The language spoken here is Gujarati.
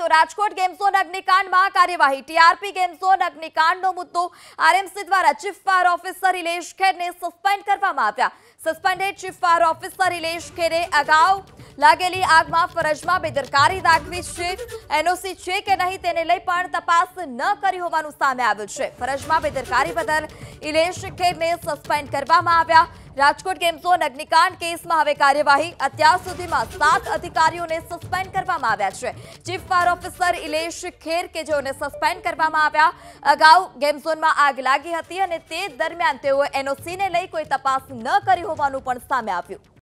તો રાજકોટ ગેમ ઝોન અગ્નિકાંડમાં કાર્યવાહી ટીઆરપી ગેમ ઝોન અગ્નિકાંડનો મુદ્દો આરએમસી દ્વારા ચીફ ફાયર ઓફિસર રિલેશ ખેરને સસ્પેન્ડ કરવામાં આવ્યા suspended chief fire officer Rilesh ખેરે અગાઉ લાગેલી આગમાં ફરજમાં બેદરકારી દાખવી છે એનઓસી છે કે નહીં તેને લઈ પણ તપાસ ન કરી હોવાનું સામે આવ્યું છે ફરજમાં બેદરકારી બદલ ઇલેશ ખેરને સસ્પેન્ડ કરવામાં આવ્યા રાજકોટ ગેમ ઝોન અગ્નિકાંડ કેસમાં હવે કાર્યવાહી અત્યાર સુધીમાં સાત અધિકારીઓને સસ્પેન્ડ કરવામાં આવ્યા છે chief fire officer Ilesh Kher કે જેઓને સસ્પેન્ડ કરવામાં આવ્યા અગાઉ ગેમ ઝોનમાં આગ લાગી હતી અને તે દરમિયાન તેઓ એનઓસીને લઈ કોઈ તપાસ ન કરી હોવાનું પણ સામે આવ્યું